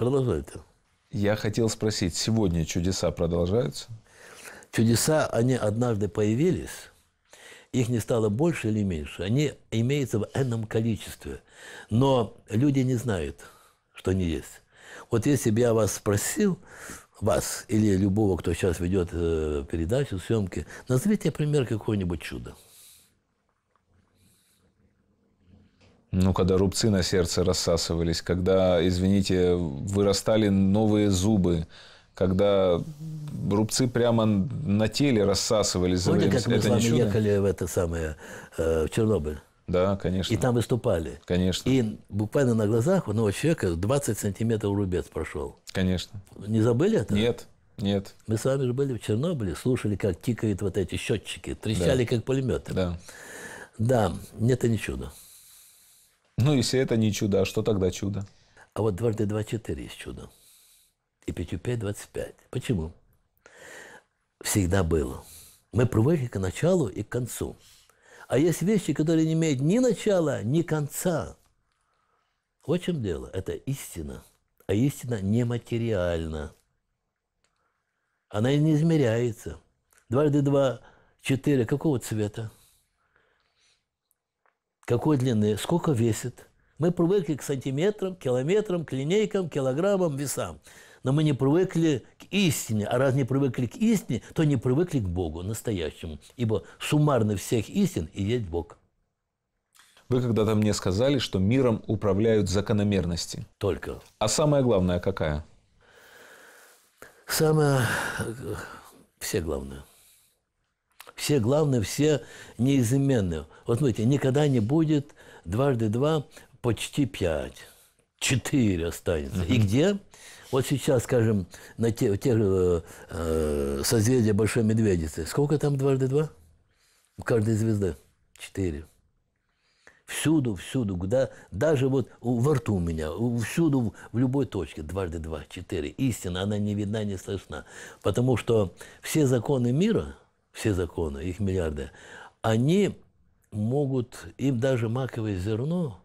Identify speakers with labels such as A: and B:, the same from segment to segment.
A: Продолжайте. Я хотел спросить, сегодня чудеса продолжаются?
B: Чудеса, они однажды появились, их не стало больше или меньше. Они имеются в энном количестве. Но люди не знают, что они есть. Вот если бы я вас спросил, вас или любого, кто сейчас ведет э, передачу, съемки, назовите пример какое-нибудь чудо.
A: Ну, когда рубцы на сердце рассасывались, когда, извините, вырастали новые зубы, когда рубцы прямо на теле рассасывались. Помните, время... как мы это с вами чудо? ехали в это самое, э, в Чернобыль?
B: Да, конечно. И там выступали. Конечно. И буквально на глазах у нового человека 20 сантиметров рубец прошел. Конечно. Не забыли это? Нет. Нет. Мы с вами же были в Чернобыле, слушали, как тикают вот эти счетчики, трещали, да. как пулеметы. Да. Да, это не чудо. Ну, если это не чудо, а что тогда чудо? А вот дважды два – четыре есть чудо. И пятью пять – двадцать пять. Почему? Всегда было. Мы привыкли к началу и к концу. А есть вещи, которые не имеют ни начала, ни конца. Вот в чем дело. Это истина. А истина нематериальна. Она не измеряется. Дважды два – четыре. Какого цвета? какой длины, сколько весит. Мы привыкли к сантиметрам, километрам, к линейкам, килограммам, весам. Но мы не привыкли к истине. А раз не привыкли к истине, то не
A: привыкли к Богу настоящему. Ибо суммарно всех истин и есть Бог. Вы когда-то мне сказали, что миром управляют закономерности. Только. А самое главное какая?
B: Самое... Э, все главное все главные, все неизменные. Вот смотрите, никогда не будет дважды два почти пять. Четыре останется. И где? Вот сейчас, скажем, на те, тех же э, э, созвездия Большой Медведицы. Сколько там дважды два? У каждой звезды. Четыре. Всюду, всюду, куда, даже вот у во рту у меня, всюду, в любой точке, дважды два, четыре. Истина, она не видна, не слышна. Потому что все законы мира – все законы, их миллиарды, они могут, им даже маковое зерно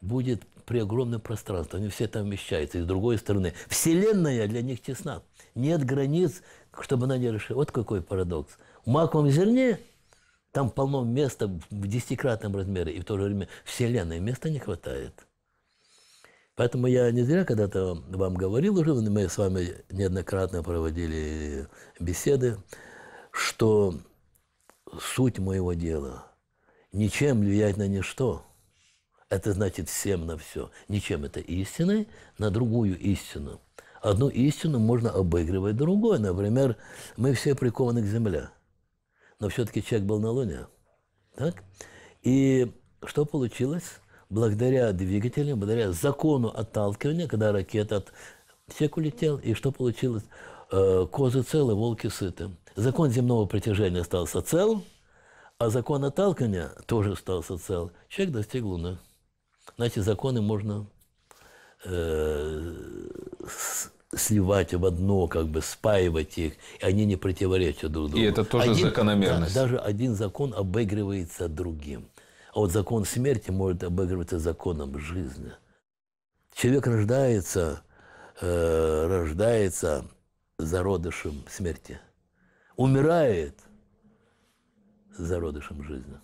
B: будет при огромном пространстве, они все там вмещаются, и с другой стороны, Вселенная для них тесна, нет границ, чтобы она не решила. Вот какой парадокс. В маковом зерне там полно места в десятикратном размере, и в то же время Вселенной места не хватает. Поэтому я не зря когда-то вам говорил уже, мы с вами неоднократно проводили беседы что суть моего дела – ничем влиять на ничто. Это значит всем на все. Ничем это истиной на другую истину. Одну истину можно обыгрывать другой. Например, мы все прикованы к земле. Но все-таки человек был на Луне. Так? И что получилось? Благодаря двигателям, благодаря закону отталкивания, когда ракета от всех улетел, и что получилось? Э, козы целы, волки сыты. Закон земного притяжения остался цел, а закон отталкивания тоже остался цел. Человек достиг Луны. Значит, законы можно э, сливать в одно, как бы спаивать их, и они не противоречат друг другу. И это тоже один, закономерность. Да, даже один закон обыгрывается другим. А вот закон смерти может обыгрываться законом жизни. Человек рождается, э, рождается зародышем смерти – умирает зародышем жизни.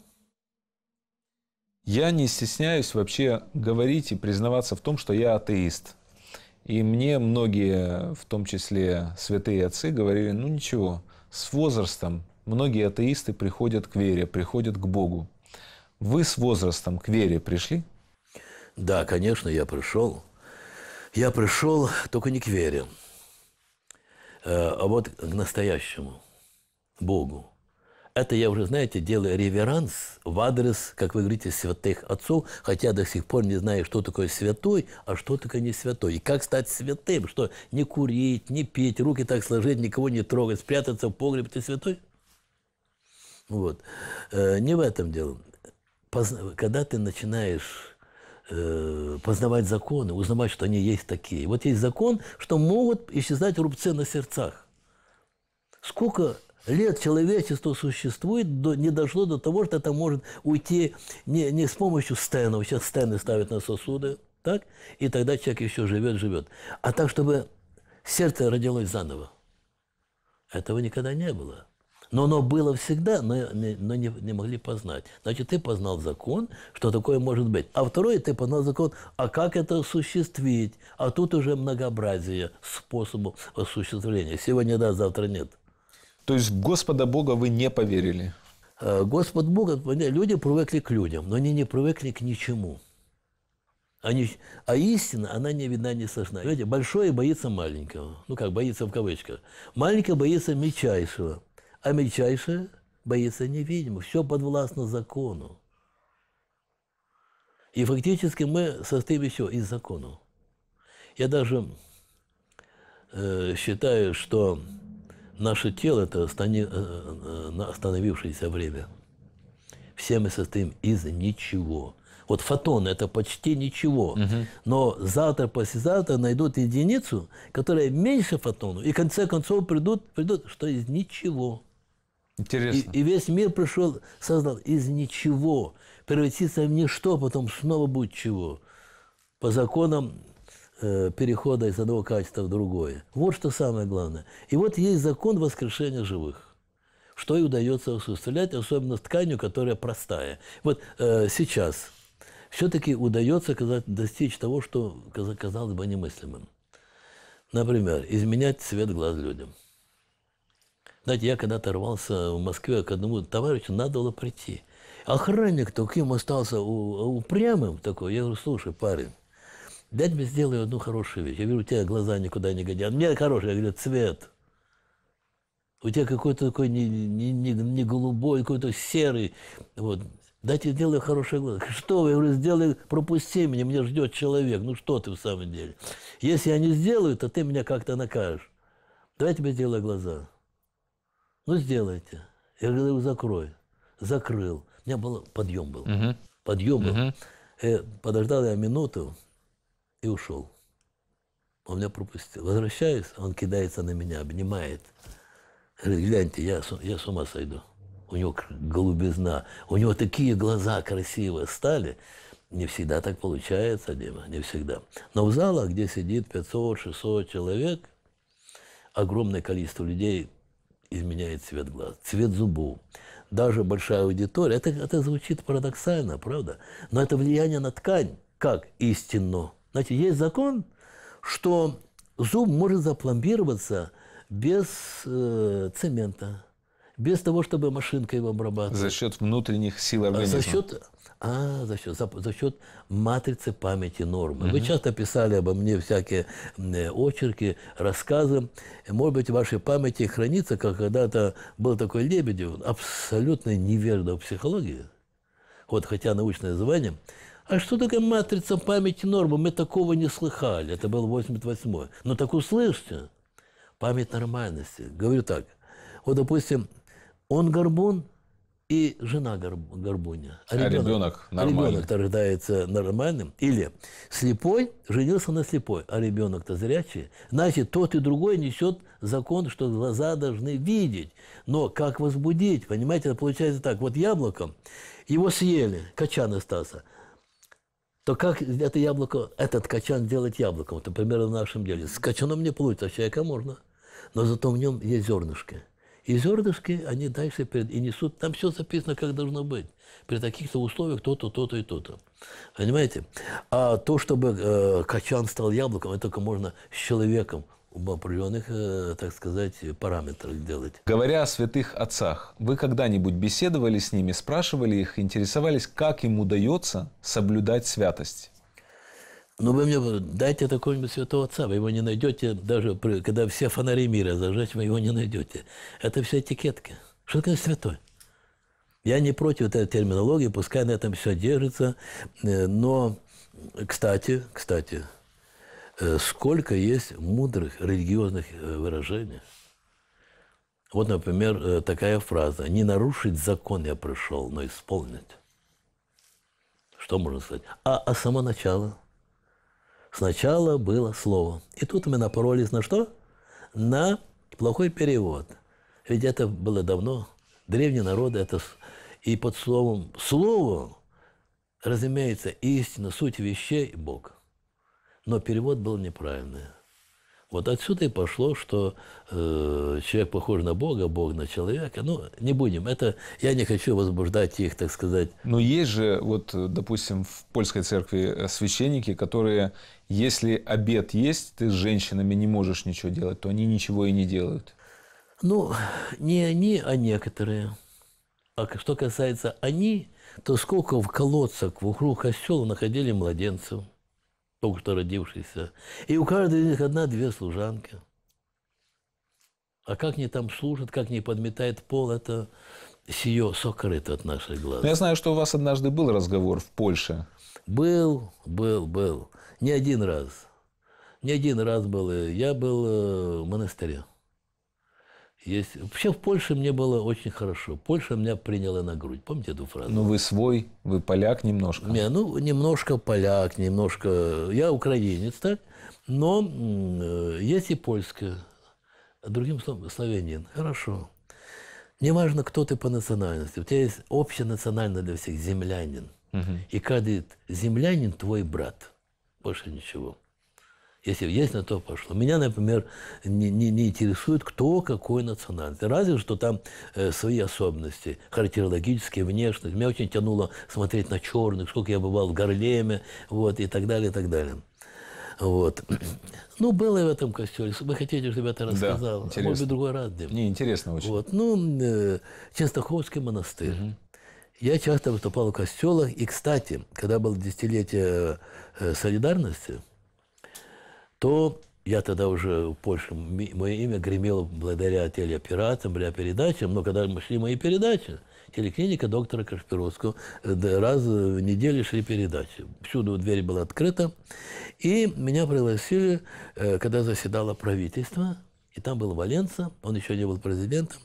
A: Я не стесняюсь вообще говорить и признаваться в том, что я атеист. И мне многие, в том числе святые отцы, говорили, ну ничего, с возрастом многие атеисты приходят к вере, приходят к Богу. Вы с возрастом к вере пришли? Да, конечно, я пришел. Я пришел
B: только не к вере, э, а вот к настоящему – Богу. Это я уже, знаете, делаю реверанс в адрес, как вы говорите, святых отцов, хотя до сих пор не знаю, что такое святой, а что такое не святой. И как стать святым, что не курить, не пить, руки так сложить, никого не трогать, спрятаться в погреб, ты святой? Вот. Э, не в этом дело. Когда ты начинаешь э, познавать законы, узнавать, что они есть такие. Вот есть закон, что могут исчезать рубцы на сердцах. Сколько лет человечество существует, до, не дошло до того, что это может уйти не, не с помощью стенов, сейчас стены ставят на сосуды, так? И тогда человек еще живет, живет. А так, чтобы сердце родилось заново. Этого никогда не было. Но оно было всегда, но, не, но не, не могли познать. Значит, ты познал закон, что такое может быть. А второе, ты познал закон, а как это осуществить? А тут уже многообразие способов осуществления. Сегодня да, завтра нет. То есть в Господа Бога вы не поверили? Э, Господь Бога, люди привыкли к людям, но они не привыкли к ничему. Они, а истина, она не видна, не слышна. Видите, большое боится маленького. Ну как, боится в кавычках. Маленькое боится мельчайшего, а мельчайшее боится невидимого. Все подвластно закону. И фактически мы состоим еще из закона. Я даже э, считаю, что Наше тело – это э, э, остановившееся время. Все мы состоим из ничего. Вот фотон – это почти ничего. Угу. Но завтра, послезавтра найдут единицу, которая меньше фотону, и в конце концов придут, придут что из ничего. Интересно. И, и весь мир пришел, создал из ничего. Превратиться в ничто, потом снова будет чего. По законам Э, перехода из одного качества в другое. Вот что самое главное. И вот есть закон воскрешения живых что и удается осуществлять, особенно с тканью, которая простая. Вот э, сейчас все-таки удается казать, достичь того, что казалось бы немыслимым. Например, изменять цвет глаз людям. Знаете, я когда-то рвался в Москве к одному товарищу, надо было прийти. Охранник таким остался упрямым такой. Я говорю, слушай, парень, дядь мне сделай одну хорошую вещь. Я говорю, у тебя глаза никуда не годят. Мне хороший, я говорю, цвет. У тебя какой-то такой не, не, не, не голубой, какой-то серый. Вот. Дайте сделаю хорошие глаза. Что вы? Я говорю, сделай, пропусти меня, меня ждет человек. Ну что ты в самом деле? Если я не сделаю, то ты меня как-то накажешь. Давай я тебе сделаю глаза. Ну, сделайте. Я говорю, закрой. Закрыл. У меня был подъем был. Угу. Подъем был. Угу. Э, подождал я минуту, и ушел. Он меня пропустил. Возвращаюсь, он кидается на меня, обнимает. Говорит, гляньте, я, я с ума сойду. У него голубизна, у него такие глаза красивые стали. Не всегда так получается, Дима, не всегда. Но в залах, где сидит 500-600 человек, огромное количество людей изменяет цвет глаз, цвет зубов. Даже большая аудитория. Это, это звучит парадоксально, правда? Но это влияние на ткань. Как? Истинно. Значит, есть закон, что зуб может запломбироваться без э, цемента, без того, чтобы машинка его обрабатывала.
A: За счет внутренних сил а, организма. За счет,
B: а, за счет, за, за счет матрицы памяти нормы. Угу. Вы часто писали обо мне всякие э, очерки, рассказы. Может быть, в вашей памяти хранится, как когда-то был такой Лебедев, абсолютно неверно в психологии, вот хотя научное звание – а что такое матрица памяти нормы? Мы такого не слыхали. Это был 88-й. Но так услышьте. Память нормальности. Говорю так. Вот, допустим, он горбун и жена горбуня. А, а ребенок, ребенок а нормальный. ребенок рождается нормальным. Или слепой женился на слепой, а ребенок-то зрячий. Значит, тот и другой несет закон, что глаза должны видеть. Но как возбудить? Понимаете, это получается так. Вот яблоко, его съели, качан остался – то как это яблоко, этот качан делать яблоком? Вот, например, в нашем деле. С качаном не получится, а человека можно. Но зато в нем есть зернышки, И зернышки они дальше перед, и несут. Там все записано, как должно быть. При таких-то условиях то-то, то-то и то-то. Понимаете? А то, чтобы э, качан стал яблоком, это только можно с человеком определенных, э, так сказать, параметрах делать.
A: Говоря о святых отцах, вы когда-нибудь беседовали с ними, спрашивали их, интересовались, как им удается соблюдать святость? Ну, вы мне дайте такого-нибудь святого отца, вы его
B: не найдете, даже при, когда все фонари мира зажечь, вы его не найдете. Это все этикетки. Что такое святой? Я не против этой терминологии, пускай на этом все держится, э, но, кстати, кстати, Э, сколько есть мудрых религиозных э, выражений. Вот, например, э, такая фраза. «Не нарушить закон я пришел, но исполнить». Что можно сказать? А, а само начало? Сначала было слово. И тут мы напоролись на что? На плохой перевод. Ведь это было давно. Древние народы это... И под словом «слово» разумеется истина, суть вещей – Бог но перевод был неправильный. Вот отсюда и пошло, что э, человек похож на Бога, Бог на человека.
A: Ну, не будем. Это я не хочу возбуждать их, так сказать. Но есть же, вот, допустим, в польской церкви э, священники, которые, если обед есть, ты с женщинами не можешь ничего делать, то они ничего и не делают.
B: Ну, не они, а некоторые. А что касается они, то сколько в колодцах вокруг костела находили младенцев – только что родившийся. И у каждой из них
A: одна-две служанки.
B: А как они там служат, как они подметают пол, это сие сокрыто от наших глаз. Но я
A: знаю, что у вас однажды был разговор в Польше. Был, был, был. Не один раз. Не один раз
B: был. Я был э, в монастыре. Есть... Вообще в Польше мне было очень хорошо. Польша меня приняла на грудь. Помните эту фразу?
A: Ну, вы свой, вы поляк немножко.
B: Не, ну, немножко поляк, немножко... Я украинец, так? Но э, есть и польское. Другим словом, славянин. Хорошо. Неважно, кто ты по национальности. У тебя есть общенационально для всех землянин. Угу. И каждый землянин твой брат. Больше ничего если есть на то пошло. Меня, например, не, не, не интересует, кто какой национальность. Разве что там э, свои особенности, характерологические, внешность. Меня очень тянуло смотреть на черных, сколько я бывал в Гарлеме, вот, и так далее, и так далее. Вот. Ну, было в этом костеле. Вы хотите, чтобы я это рассказал? Да, интересно. Может быть, другой раз. Дим. Не, интересно очень. Вот. Ну, э, Ченстаховский монастырь. Угу. Я часто выступал в костелах. И, кстати, когда было десятилетие э, солидарности, то я тогда уже в Польше, мое имя гремело благодаря телеоперациям, для передачи, но когда шли мои передачи, телеклиника доктора Кашпировского, э, раз в неделю шли передачи. Всюду дверь была открыта, и меня пригласили, э, когда заседало правительство, и там был Валенца, он еще не был президентом,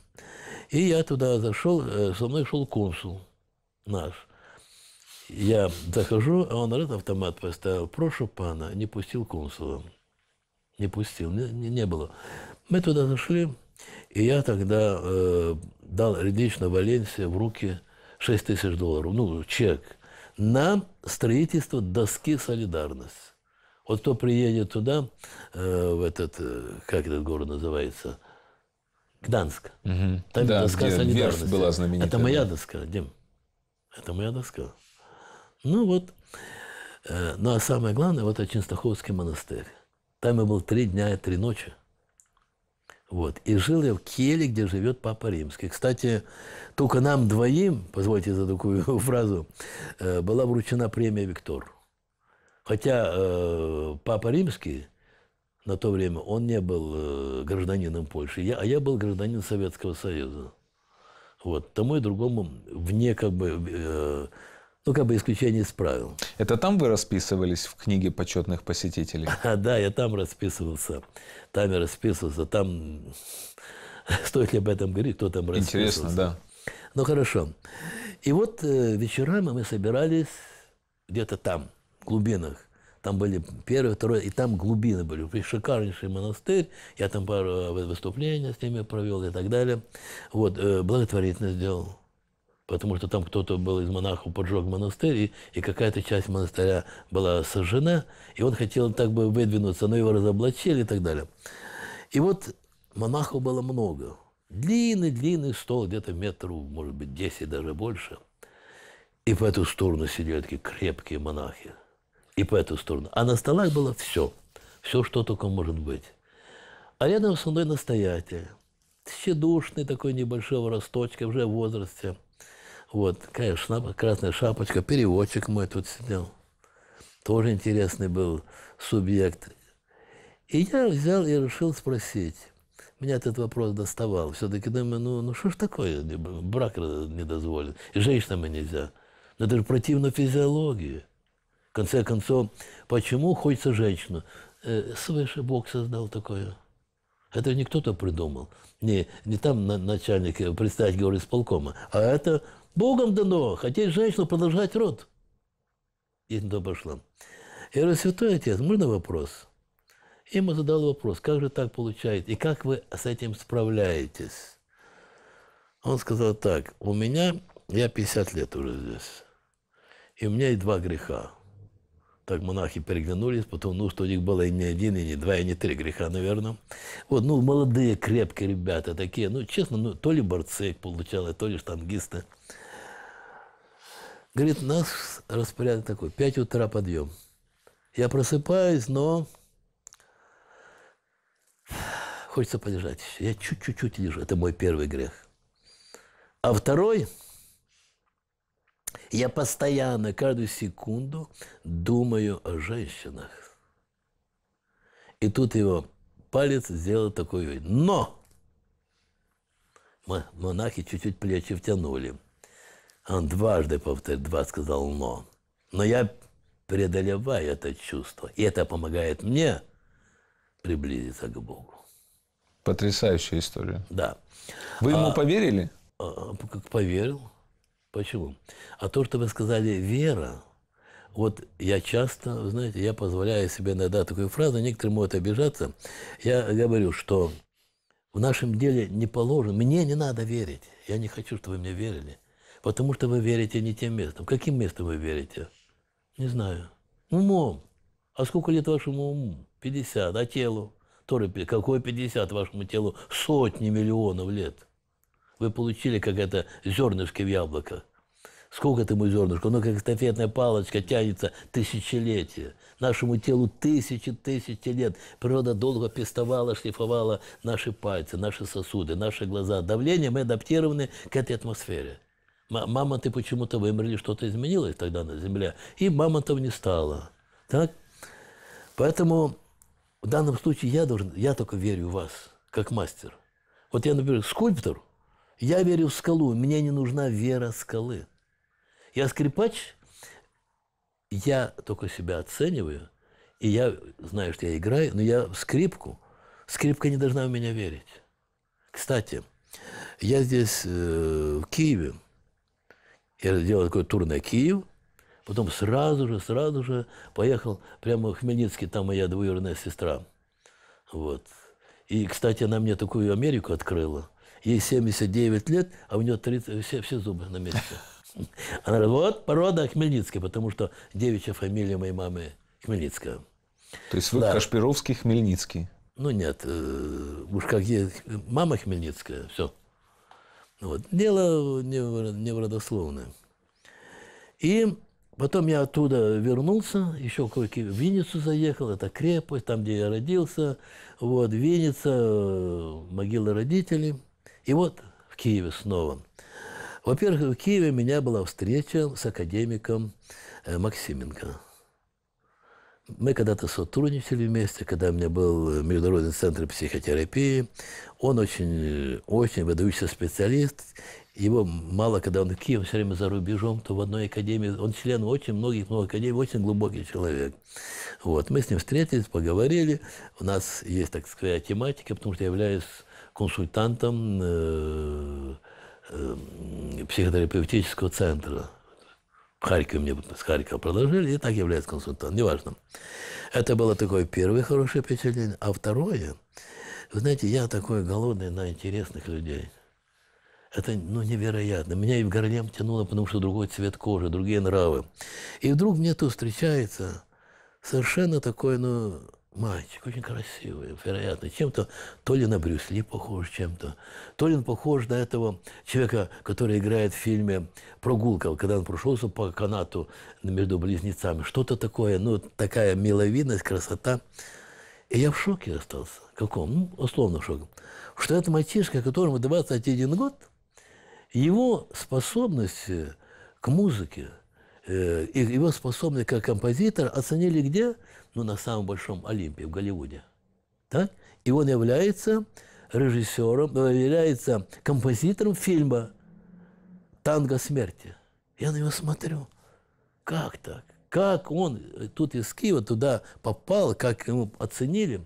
B: и я туда зашел, э, со мной шел консул наш. Я захожу, а он раз автомат поставил, прошу пана, не пустил консула не пустил, не, не, не было. Мы туда зашли, и я тогда э, дал Редич на Валенсии в руки 6 тысяч долларов, ну, чек, на строительство доски «Солидарность». Вот кто приедет туда, э, в этот, э, как этот город называется, Гданск. Угу. Там да, доска где «Солидарности». была знаменитая. Это моя доска, Дим. Это моя доска. Ну вот, э, ну а самое главное, вот это Чистаховский монастырь. Там я был три дня и три ночи. Вот. И жил я в Киеле, где живет Папа Римский. Кстати, только нам двоим, позвольте за такую фразу, э, была вручена премия «Виктор». Хотя э, Папа Римский на то время, он не был э, гражданином Польши, я, а я был гражданин Советского Союза. Вот. Тому и другому вне как бы э, ну, как бы исключение из правил. Это там вы расписывались в книге почетных посетителей? А, да, я там расписывался. Там я расписывался. Там... Стоит ли об этом говорить, кто там расписывался? Интересно, да. Ну, хорошо. И вот э, вечерами мы собирались где-то там, в глубинах. Там были первое, второе, и там глубины были. Шикарнейший монастырь. Я там пару э, выступлений с ними провел и так далее. Вот, э, благотворительность сделал потому что там кто-то был из монахов поджег монастырь, и, какая-то часть монастыря была сожжена, и он хотел так бы выдвинуться, но его разоблачили и так далее. И вот монахов было много. Длинный-длинный стол, где-то метру, может быть, 10, даже больше. И по эту сторону сидели такие крепкие монахи. И по эту сторону. А на столах было все. Все, что только может быть. А рядом со мной настоятель. Тщедушный такой небольшого росточка, уже в возрасте – вот, конечно, «Красная шапочка», переводчик мой тут сидел. Тоже интересный был субъект. И я взял и решил спросить. Меня этот вопрос доставал. Все-таки думаю, ну, ну что ж такое, брак не дозволен, и женщинам и нельзя. Но ну, это же противно физиологии. В конце концов, почему хочется женщину? Э, свыше Бог создал такое. Это не кто-то придумал. Не, не там начальник, э, представитель, говорит, исполкома, а это Богом дано хотеть женщину продолжать род. И не дошло. Я говорю, святой отец, можно вопрос? И ему задал вопрос, как же так получается, и как вы с этим справляетесь? Он сказал так, у меня, я 50 лет уже здесь, и у меня есть два греха. Так монахи переглянулись, потом, ну, что у них было и не один, и не два, и не три греха, наверное. Вот, ну, молодые, крепкие ребята такие, ну, честно, ну, то ли борцы получали, то ли штангисты – Говорит, нас распорядок такой, 5 утра подъем. Я просыпаюсь, но хочется полежать. Я чуть-чуть лежу. Это мой первый грех. А второй, я постоянно, каждую секунду думаю о женщинах. И тут его палец сделал такой вид. Но! Монахи чуть-чуть плечи втянули – он дважды повторил, два сказал «но». Но я преодолеваю это чувство. И это помогает мне приблизиться к Богу.
A: Потрясающая
B: история. Да.
A: Вы ему а, поверили?
B: А, а, как поверил. Почему? А то, что вы сказали «вера», вот я часто, знаете, я позволяю себе иногда такую фразу, некоторые могут обижаться. Я говорю, что в нашем деле не положено, мне не надо верить. Я не хочу, чтобы вы мне верили. Потому что вы верите не тем местом. Каким местом вы верите? Не знаю. Умом. А сколько лет вашему уму? 50. А телу? торопи, какое 50 вашему телу? Сотни миллионов лет. Вы получили как это зернышко в яблоко. Сколько этому зернышку? Оно ну, как эстафетная палочка тянется тысячелетия. Нашему телу тысячи, тысячи лет. Природа долго пестовала, шлифовала наши пальцы, наши сосуды, наши глаза. Давление мы адаптированы к этой атмосфере мамонты почему-то вымерли, что-то изменилось тогда на Земле, и мамонтов не стало. Так? Поэтому в данном случае я должен, я только верю в вас, как мастер. Вот я, например, скульптор, я верю в скалу, мне не нужна вера скалы. Я скрипач, я только себя оцениваю, и я знаю, что я играю, но я в скрипку, скрипка не должна в меня верить. Кстати, я здесь, э, в Киеве, я сделал такой тур на Киев, потом сразу же, сразу же поехал прямо в Хмельницкий, там моя двоюродная сестра. Вот. И, кстати, она мне такую Америку открыла. Ей 79 лет, а у нее 30, все, все зубы на месте. Она говорит, вот порода Хмельницкая, потому что девичья фамилия моей мамы Хмельницкая. То есть вы да.
A: Кашпировский, Хмельницкий?
B: Ну нет, э, уж как есть мама Хмельницкая, все. Вот. Дело невродословное. И потом я оттуда вернулся, еще кое как в Винницу заехал, это крепость, там, где я родился. Вот, Винница, э, могила родителей. И вот в Киеве снова. Во-первых, в Киеве у меня была встреча с академиком э, Максименко. Мы когда-то сотрудничали вместе, когда у меня был э, Международный центр психотерапии. Он очень, э, очень выдающийся специалист. Его мало, когда он в Киеве все время за рубежом, то в одной академии. Он член очень многих, много академий, очень глубокий человек. Вот. Мы с ним встретились, поговорили. У нас есть, так сказать, тематика, потому что я являюсь консультантом э -э -э психотерапевтического центра в Харькове мне с Харькова продолжили, и так является консультантом, неважно. Это было такое первое хорошее впечатление. А второе, вы знаете, я такой голодный на интересных людей. Это ну, невероятно. Меня и в горлем тянуло, потому что другой цвет кожи, другие нравы. И вдруг мне тут встречается совершенно такой, ну, Мальчик очень красивый, вероятно, чем-то то ли на Брюсли похож чем-то, то ли он похож на этого человека, который играет в фильме «Прогулка», когда он прошелся по канату между близнецами. Что-то такое, ну, такая миловидность, красота. И я в шоке остался. Каком? Ну, условно в шоке. Что этот мальчишка, которому 21 год, его способности к музыке – Э, и его способность как композитор оценили где? Ну, на самом большом Олимпе, в Голливуде. Так? И он является режиссером, э, является композитором фильма «Танго смерти». Я на него смотрю. Как так? Как он э, тут из Киева туда попал, как ему оценили?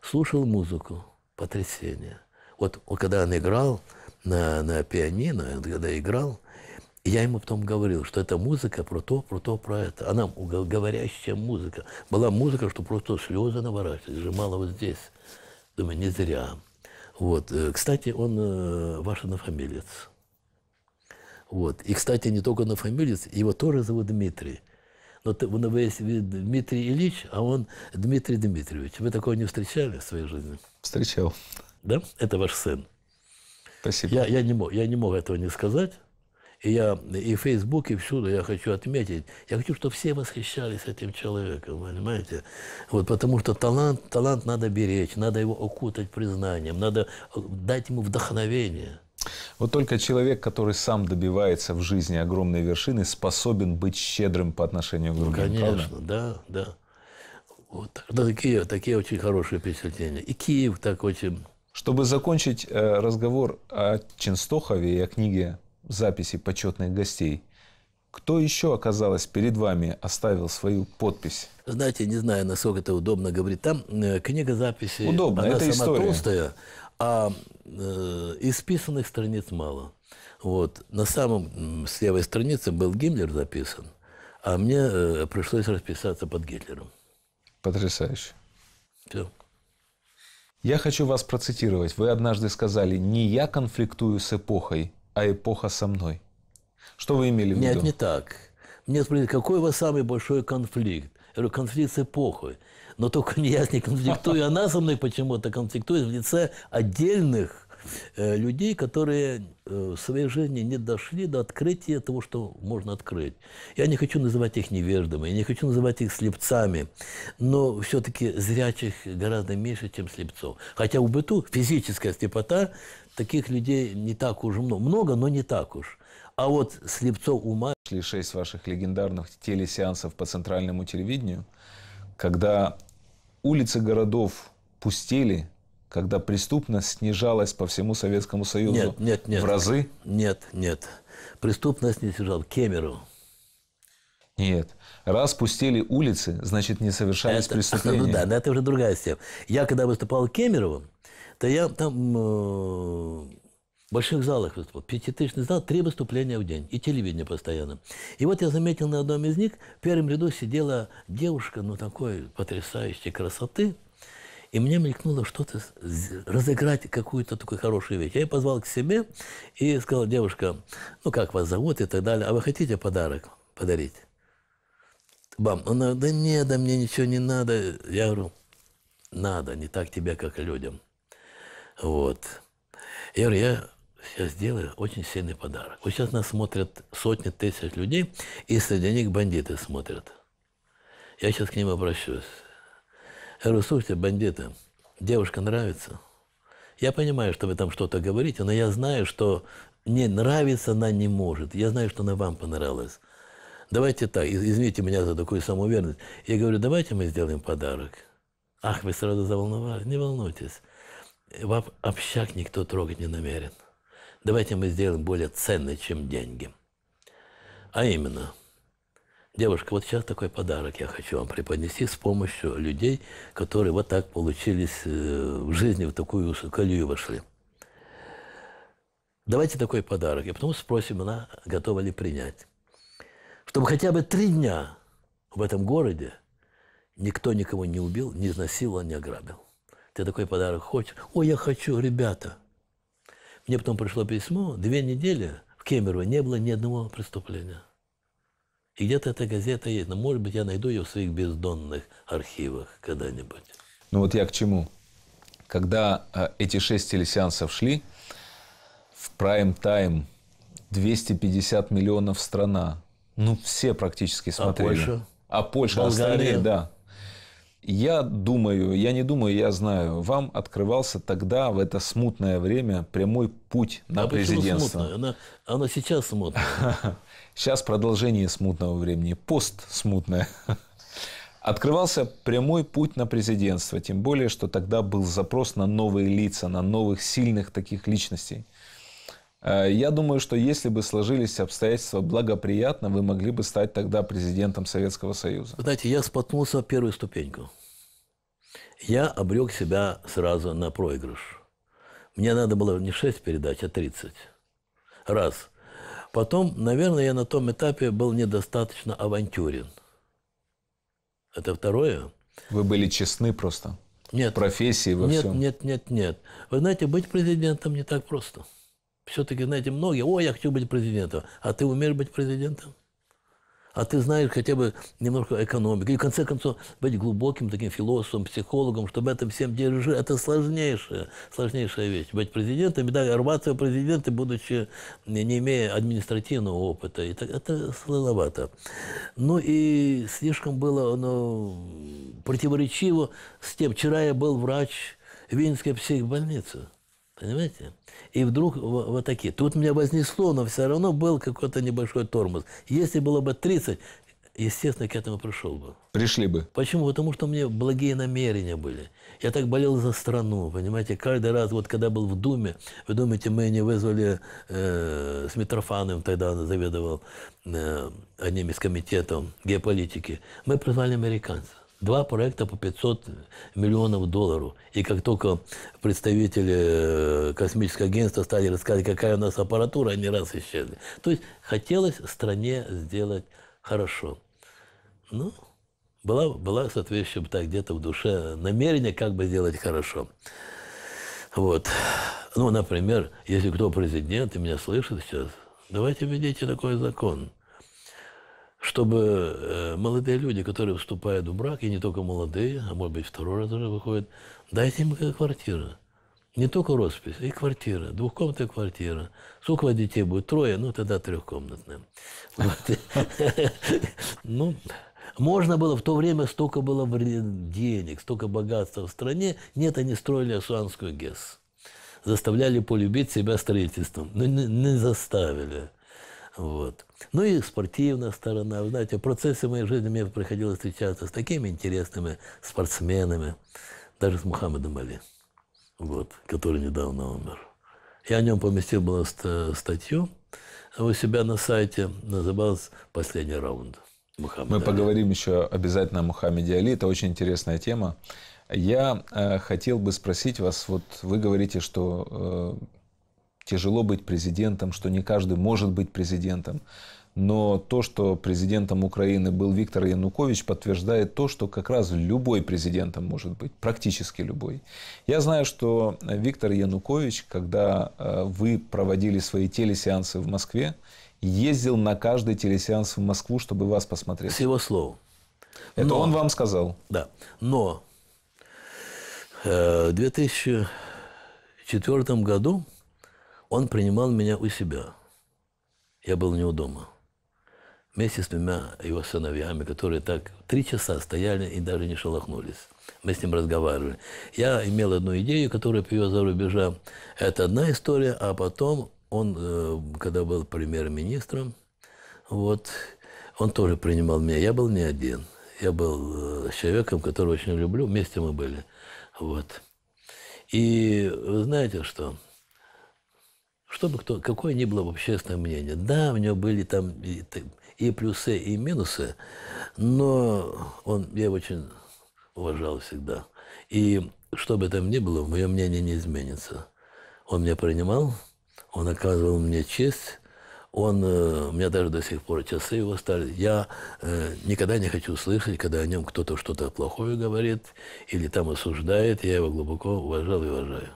B: Слушал музыку. Потрясение. Вот когда он играл на, на пианино, когда играл, я ему потом говорил, что это музыка про то, про то, про это. Она говорящая музыка. Была музыка, что просто слезы наворачивались, сжимала вот здесь. Думаю, не зря. Вот. Э, кстати, он э, ваш однофамилец. Вот. И, кстати, не только однофамилец, его тоже зовут Дмитрий. Но у него есть Дмитрий Ильич, а он Дмитрий Дмитриевич. Вы такого не встречали в своей жизни? Встречал. Да? Это ваш сын. Спасибо. Я, я, не, мог, я не мог этого не сказать. И я и в Фейсбуке, и всюду я хочу отметить, я хочу, чтобы все восхищались этим человеком, понимаете? Вот, потому что талант, талант надо беречь, надо его окутать признанием, надо э, дать ему вдохновение.
A: Вот только человек, который сам добивается в жизни огромной вершины, способен быть щедрым по отношению к другим. конечно,
B: правда? да, да. Вот, да, такие, такие очень хорошие впечатления.
A: И Киев так очень... Чтобы закончить э, разговор о Ченстохове и о книге записи почетных гостей. Кто еще, оказалось, перед вами оставил свою подпись? Знаете, не знаю, насколько это удобно говорить. Там э, книга записи, удобно, она это сама история. толстая,
B: а э, исписанных страниц мало. Вот. На самом с левой странице был Гиммлер записан, а мне э,
A: пришлось расписаться под Гитлером. Потрясающе. Все. Я хочу вас процитировать. Вы однажды сказали, не я конфликтую с эпохой, а эпоха со мной. Что вы имели в виду? Нет, не так.
B: Мне спросили, какой у вас самый большой конфликт? Я говорю, конфликт с эпохой. Но только не я с ней конфликтую, она со мной почему-то конфликтует в лице отдельных э, людей, которые э, в своей жизни не дошли до открытия того, что можно открыть. Я не хочу называть их невеждами, я не хочу называть их слепцами, но все-таки зрячих гораздо меньше, чем слепцов. Хотя у быту физическая слепота таких людей не так уж много. Много,
A: но не так уж. А вот слепцов ума... Шли шесть ваших легендарных телесеансов по центральному телевидению, когда улицы городов пустели, когда преступность снижалась по всему Советскому Союзу нет, нет, нет, в разы? Нет, нет. Преступность не снижалась. Кемеру. Нет.
B: Раз пустили улицы, значит, не совершались это, ну преступления. Ну да, но это уже другая тема. Я когда выступал Кемеровым, да я там э, в больших залах выступал, пятитысячный зал, три выступления в день, и телевидение постоянно. И вот я заметил на одном из них, в первом ряду сидела девушка, ну, такой потрясающей красоты, и мне мелькнуло что-то, разыграть какую-то такую хорошую вещь. Я ее позвал к себе и сказал, девушка, ну, как вас зовут и так далее, а вы хотите подарок подарить? Бам, она, да не, да мне ничего не надо. Я говорю, надо, не так тебе, как людям. Вот. Я говорю, я сейчас сделаю очень сильный подарок. Вот сейчас нас смотрят сотни тысяч людей, и среди них бандиты смотрят. Я сейчас к ним обращусь. Я говорю, слушайте, бандиты, девушка нравится. Я понимаю, что вы там что-то говорите, но я знаю, что не нравится она не может. Я знаю, что она вам понравилась. Давайте так, извините меня за такую самоуверенность. Я говорю, давайте мы сделаем подарок. Ах, вы сразу заволновались. Не волнуйтесь вам общак никто трогать не намерен. Давайте мы сделаем более ценный, чем деньги. А именно, девушка, вот сейчас такой подарок я хочу вам преподнести с помощью людей, которые вот так получились э, в жизни, в такую колею вошли. Давайте такой подарок. И потом спросим, она готова ли принять. Чтобы хотя бы три дня в этом городе никто никого не убил, не изнасиловал, не ограбил ты такой подарок хочешь? Ой, я хочу, ребята. Мне потом пришло письмо, две недели в Кемерово не было ни одного преступления. И где-то эта газета есть, но, может быть, я найду ее в своих бездонных архивах когда-нибудь.
A: Ну вот я к чему? Когда э, эти шесть телесеансов шли, в прайм-тайм 250 миллионов страна. Ну, все практически а смотрели. А Польша? А Польша, Болгария. остальные, да. Я думаю, я не думаю, я знаю, вам открывался тогда, в это смутное время, прямой путь на а президентство. Смутная? Она, она сейчас смутная. Сейчас продолжение смутного времени, Постсмутное. Открывался прямой путь на президентство, тем более, что тогда был запрос на новые лица, на новых сильных таких личностей. Э, я думаю, что если бы сложились обстоятельства благоприятно, вы могли бы стать тогда президентом Советского Союза. Знаете, я споткнулся первую ступеньку. Я обрек себя
B: сразу на проигрыш. Мне надо было не 6 передач, а 30. Раз. Потом, наверное, я на том этапе был недостаточно авантюрен.
A: Это второе. Вы были честны просто? Нет. В профессии во нет, всем? Нет,
B: нет, нет. Вы знаете, быть президентом не так просто. Все-таки, знаете, многие, ой, я хочу быть президентом. А ты умеешь быть президентом? А ты знаешь хотя бы немножко экономики. И в конце концов, быть глубоким таким философом, психологом, чтобы это всем держать, это сложнейшая, сложнейшая вещь. Быть президентом, и да, рваться в президенты, будучи, не имея административного опыта. И так, это сложновато. Ну и слишком было оно ну, противоречиво с тем. Вчера я был врач в Винской психбольнице. Понимаете? И вдруг вот такие. Тут меня вознесло, но все равно был какой-то небольшой тормоз. Если было бы 30, естественно, к этому пришел бы. Пришли бы. Почему? Потому что у меня благие намерения были. Я так болел за страну, понимаете. Каждый раз, вот когда был в Думе, вы думаете, мы не вызвали э, с Митрофановым, тогда он заведовал э, одним из комитетов геополитики. Мы призвали американцев. Два проекта по 500 миллионов долларов. И как только представители э, космического агентства стали рассказывать, какая у нас аппаратура, они раз исчезли. То есть хотелось стране сделать хорошо. Ну, была, была соответствующая так где-то в душе намерение, как бы сделать хорошо. Вот. Ну, например, если кто президент и меня слышит сейчас, давайте введите такой закон – чтобы э, молодые люди, которые вступают в брак, и не только молодые, а может быть второй раз уже выходят, дайте им квартиру. Не только роспись, и квартира, двухкомнатная квартира. Сколько детей будет? Трое, ну тогда трехкомнатная. Ну, можно было, в то время столько было денег, столько богатства в стране. Нет, они строили Асуанскую ГЭС. Заставляли полюбить себя строительством. Но не заставили. Вот. Ну и спортивная сторона. Вы знаете, в процессе моей жизни мне приходилось встречаться с такими интересными спортсменами, даже с Мухаммедом Али, вот, который недавно умер. Я о нем поместил было статью
A: у себя на сайте, называлась «Последний раунд». Мухаммед Мы Али. поговорим еще обязательно о Мухаммеде Али. Это очень интересная тема. Я э, хотел бы спросить вас, вот вы говорите, что э, тяжело быть президентом, что не каждый может быть президентом. Но то, что президентом Украины был Виктор Янукович, подтверждает то, что как раз любой президентом может быть, практически любой. Я знаю, что Виктор Янукович, когда э, вы проводили свои телесеансы в Москве, ездил на каждый телесеанс в Москву, чтобы вас посмотреть. С его слов. Это но, он вам сказал.
B: Да. Но э, в 2004 году он принимал меня у себя. Я был у него дома вместе с двумя его сыновьями, которые так три часа стояли и даже не шелохнулись. Мы с ним разговаривали. Я имел одну идею, которую привез за рубежа. Это одна история, а потом он, э, когда был премьер-министром, вот, он тоже принимал меня. Я был не один. Я был э, человеком, которого очень люблю. Вместе мы были. Вот. И вы знаете что? Чтобы кто, какое ни было общественное мнение. Да, у него были там и плюсы, и минусы, но он, я очень уважал всегда. И что бы там ни было, мое мнение не изменится. Он меня принимал, он оказывал мне честь, он, э, у меня даже до сих пор часы его стали. Я э, никогда не хочу слышать, когда о нем кто-то что-то плохое говорит или там осуждает. Я его глубоко уважал и уважаю.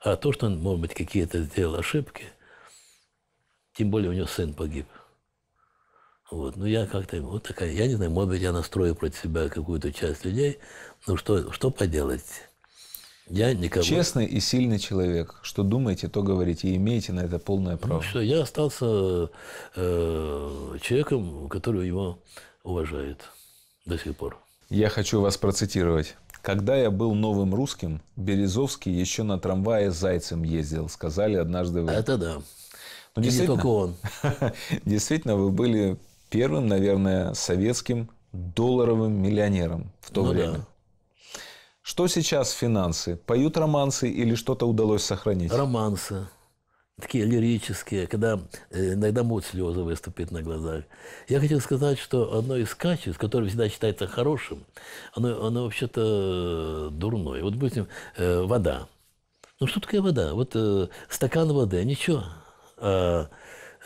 B: А то, что он, может быть, какие-то сделал ошибки, тем более у него сын погиб – вот. Ну, я как-то, вот такая, я не знаю, может быть, я настрою против себя какую-то часть людей, ну, что, что поделать?
A: Я никого... Честный и сильный человек. Что думаете, то говорите. И имеете на это полное ну, право. Ну, все, я
B: остался э, человеком, который его уважает
A: до сих пор. Я хочу вас процитировать. «Когда я был новым русским, Березовский еще на трамвае с Зайцем ездил», сказали однажды вы. Это да. Ну, действительно, не только он. действительно, вы были первым, наверное, советским долларовым миллионером в то ну время. Да. Что сейчас финансы? Поют романсы или что-то удалось сохранить? Романсы. Такие лирические, когда
B: э, иногда могут слезы выступить на глазах. Я хотел сказать, что одно из качеств, которое всегда считается хорошим, оно, оно вообще-то э, дурное. Вот, допустим, э, вода. Ну, что такое вода? Вот э, стакан воды, ничего. А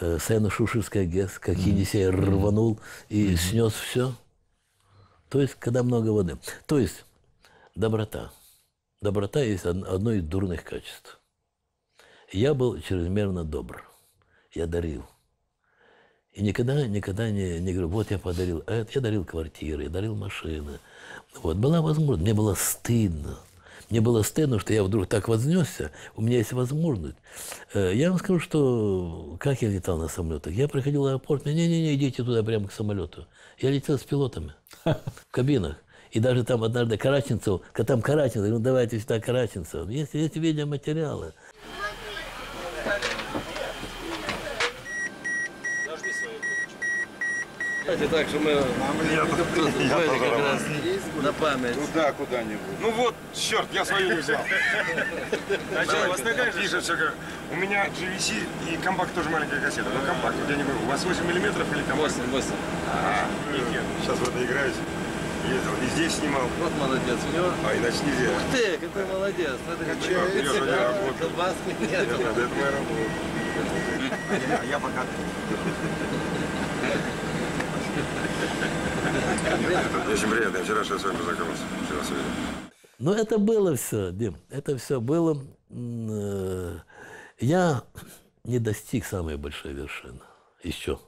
B: Э, Саяно-Шушевский ГЭС, как Енисей рванул и снес все. То есть, когда много воды. То есть, доброта. Доброта есть одно из дурных качеств. Я был чрезмерно добр. Я дарил. И никогда, никогда не, не говорю, вот я подарил это, я дарил квартиры, я дарил машины. Вот, была возможность, мне было стыдно мне было стыдно, что я вдруг так вознесся. У меня есть возможность. Э, я вам скажу, что как я летал на самолетах. Я приходил в аэропорт, мне не-не-не, идите туда прямо к самолету. Я летел с пилотами в кабинах. И даже там однажды Караченцев, там Караченцев, ну давайте сюда Караченцев. Есть, есть видеоматериалы. материалы. Кстати, так что мы... Я, тут, я знаете, как раз
A: на память. Туда ну куда-нибудь. Ну вот,
B: черт, я свою не взял.
A: У вас такая же пишет все как... У меня GVC и компакт тоже маленькая кассета. Ну компакт, я не говорю. У вас 8 миллиметров или компакт? 8, 8. А, сейчас в это
B: играюсь. Ездил и здесь снимал. Вот молодец, у него. А иначе нельзя. Ух ты, какой молодец. Надо Качает. Я работаю. Нет, это моя работа. А я пока. Очень приятно. Я вчера с вами познакомился. Вчера с вами. Ну, это было все, Дим, это все было. Э, я не достиг самой большой вершины еще.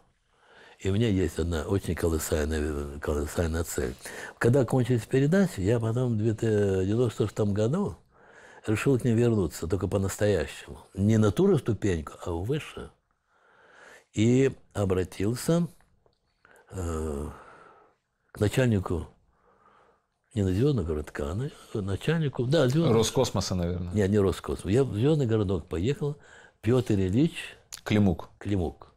B: И у меня есть одна очень колоссальная, колоссальная цель. Когда кончились передачи, я потом в 1996 году решил к ним вернуться, только по-настоящему. Не на ту же ступеньку, а выше. И обратился э, начальнику не на звездный городка, а начальнику, да, звездный. Роскосмоса, наверное. Нет, не Роскосмос. Я в звездный городок поехал. Петр Ильич. Климук. Климук.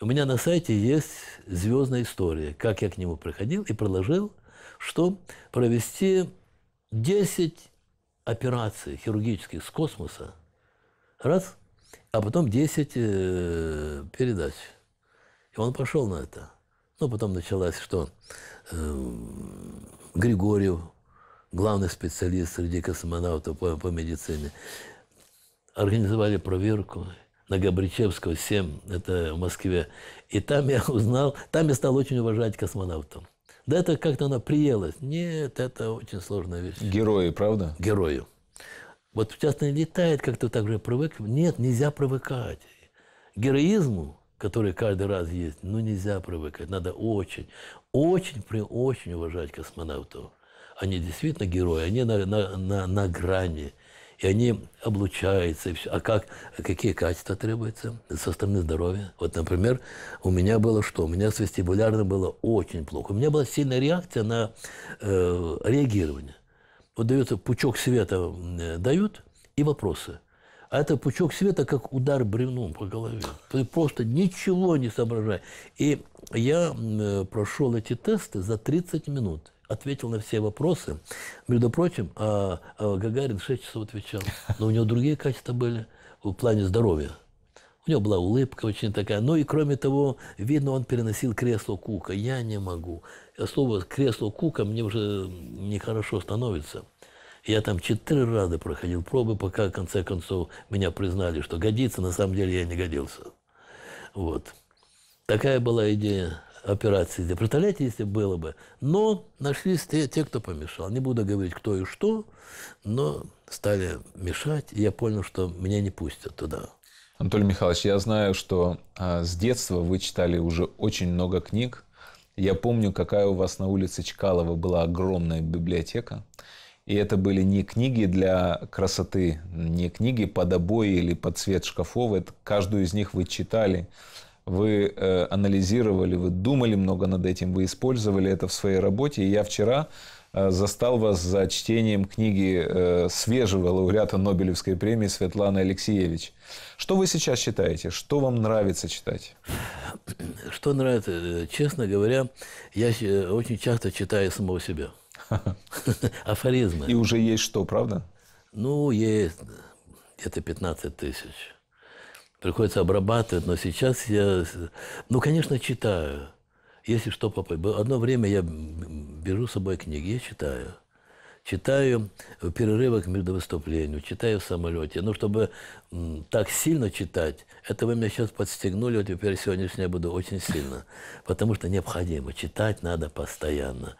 B: У меня на сайте есть звездная история, как я к нему приходил и предложил, что провести 10 операций хирургических с космоса, раз, а потом 10 э, передач. И он пошел на это. Ну, потом началось, что э, Григорьев, главный специалист среди космонавтов по, по медицине, организовали проверку на Габричевского 7, это в Москве. И там я узнал, там я стал очень уважать космонавтов. Да это как-то она приелась. Нет, это очень сложная вещь.
A: Герои, правда? Герою.
B: Вот в частности летает, как-то так же привык. Нет, нельзя привыкать. Героизму которые каждый раз есть, ну нельзя привыкать. Надо очень, очень, при очень уважать космонавтов. Они действительно герои, они на, на, на, на грани. И они облучаются, и все. А как, какие качества требуются со стороны здоровья? Вот, например, у меня было что? У меня с вестибулярным было очень плохо. У меня была сильная реакция на э, реагирование. Вот дается пучок света, э, дают, и вопросы. А это пучок света, как удар бревном по голове. Ты просто ничего не соображаешь. И я э, прошел эти тесты за 30 минут ответил на все вопросы. Между прочим, а, а Гагарин 6 часов отвечал. Но у него другие качества были в плане здоровья. У него была улыбка очень такая. Ну и кроме того, видно, он переносил кресло Кука. Я не могу. Слово кресло Кука мне уже нехорошо становится. Я там четыре раза проходил пробы, пока в конце концов меня признали, что годится. На самом деле я не годился. Вот. Такая была идея операции. Представляете, если было бы. Но нашлись те, те, кто помешал. Не буду говорить, кто и что, но
A: стали мешать. И я понял, что меня не пустят туда. Анатолий Михайлович, я знаю, что а, с детства вы читали уже очень много книг. Я помню, какая у вас на улице Чкалова была огромная библиотека. И это были не книги для красоты, не книги под обои или под цвет шкафов. Это, каждую из них вы читали, вы э, анализировали, вы думали много над этим, вы использовали это в своей работе. И я вчера э, застал вас за чтением книги э, свежего лауреата Нобелевской премии Светланы Алексеевич. Что вы сейчас читаете? Что вам нравится читать? Что нравится? Честно говоря, я э,
B: очень часто читаю самого себя. Афоризмы. И уже есть что, правда? Ну, есть где-то 15 тысяч. Приходится обрабатывать, но сейчас я... Ну, конечно, читаю. Если что, папа... Одно время я беру с собой книги, я читаю. Читаю в перерывах между выступлением, читаю в самолете. Ну, чтобы так сильно читать, это вы меня сейчас подстегнули, вот теперь сегодняшнее буду очень сильно. Потому что необходимо. Читать надо постоянно.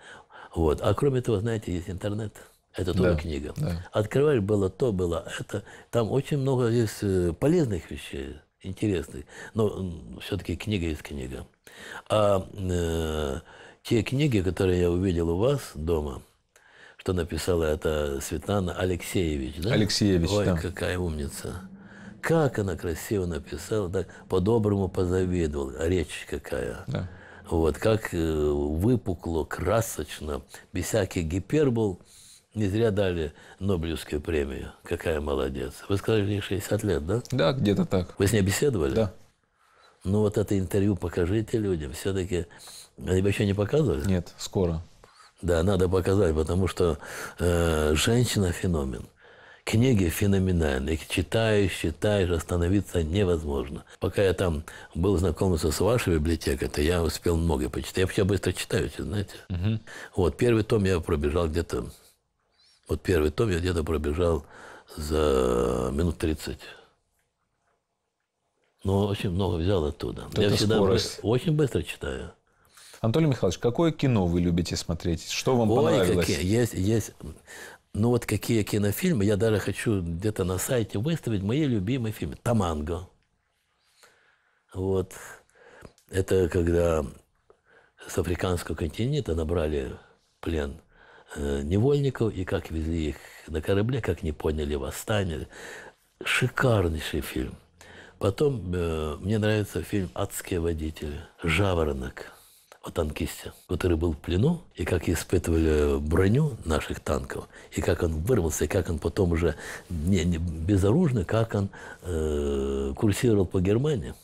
B: Вот. А кроме того, знаете, есть интернет. Это тоже да, книга. Да. Открываешь, было то, было это. Там очень много есть э, полезных вещей, интересных. Но все-таки книга есть книга. А э, те книги, которые я увидел у вас дома, что написала это Светлана Алексеевич, да? Алексеевич, Ой, да. какая умница. Как она красиво написала, так по-доброму позавидовала. Речь какая. Да. Вот, как э, выпукло, красочно, без всяких гипербол. Не зря дали Нобелевскую премию. Какая молодец. Вы сказали, ей 60 лет, да? Да, где-то так. Вы с ней беседовали? Да. Ну, вот это интервью покажите людям. Все-таки... Они еще не показывали? Нет, скоро. Да, надо показать, потому что э, женщина – феномен. Книги феноменальные. Читаешь, читаешь, остановиться невозможно. Пока я там был знакомиться с вашей библиотекой, то я успел много почитать. Я вообще быстро читаю, знаете. Угу. Вот, первый том я пробежал где-то... Вот первый том я где-то пробежал за минут 30. Но очень много взял оттуда. Это я всегда скорость. Быстро, очень быстро читаю.
A: Анатолий Михайлович, какое кино вы любите смотреть? Что вам Ой, понравилось? Какие. Есть, есть ну вот какие кинофильмы, я
B: даже хочу где-то на сайте выставить мои любимые фильмы. «Таманго». Вот. Это когда с африканского континента набрали плен э, невольников, и как везли их на корабле, как не поняли восстание. Шикарнейший фильм. Потом э, мне нравится фильм «Адские водители», «Жаворонок» о танкисте, который был в плену, и как испытывали броню наших танков, и как он вырвался, и как он потом уже не, не безоружный, как он э, курсировал по Германии.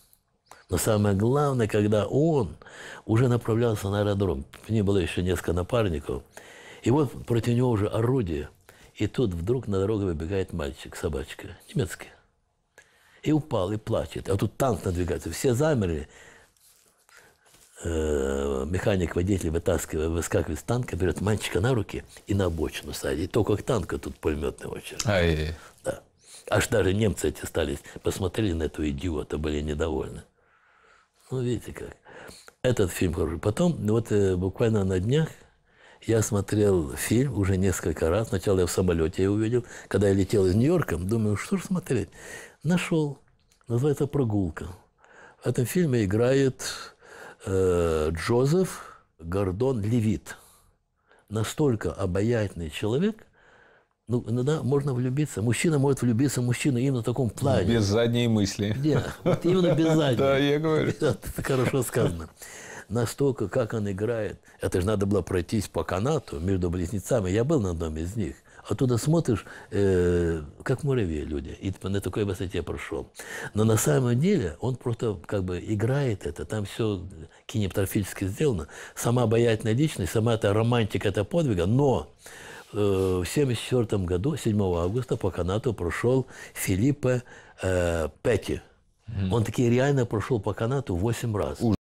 B: Но самое главное, когда он уже направлялся на аэродром, в ней было еще несколько напарников, и вот против него уже орудие, и тут вдруг на дорогу выбегает мальчик, собачка, немецкий, и упал, и плачет, а тут танк надвигается, все замерли, Э, механик-водитель вытаскивает, выскакивает с танка, берет мальчика на руки и на обочину садит. только к танку тут пулеметная очередь. Ай. Да. Аж даже немцы эти стали, посмотрели на этого идиота, были недовольны. Ну, видите как. Этот фильм хороший. Потом, ну, вот э, буквально на днях, я смотрел фильм уже несколько раз. Сначала я в самолете его увидел. Когда я летел из Нью-Йорка, думаю, что же смотреть. Нашел. Называется «Прогулка». В этом фильме играет Э, Джозеф Гордон Левит. Настолько обаятельный человек, ну, иногда можно влюбиться. Мужчина может влюбиться в мужчину именно в таком плане. Без задней
A: мысли. Да,
B: вот именно без задней. Да, я говорю. Это хорошо сказано. Настолько, как он играет. Это же надо было пройтись по канату между близнецами. Я был на одном из них – оттуда а смотришь, э, как муравьи люди, и на такой высоте прошел. Но на самом деле он просто как бы играет это, там все кинематографически сделано. Сама обаятельная личность, сама эта романтика, это подвига, но э, в 1974 году, 7 августа, по канату прошел Филиппе э, Петти. Mm -hmm. Он таки реально прошел по канату 8 раз.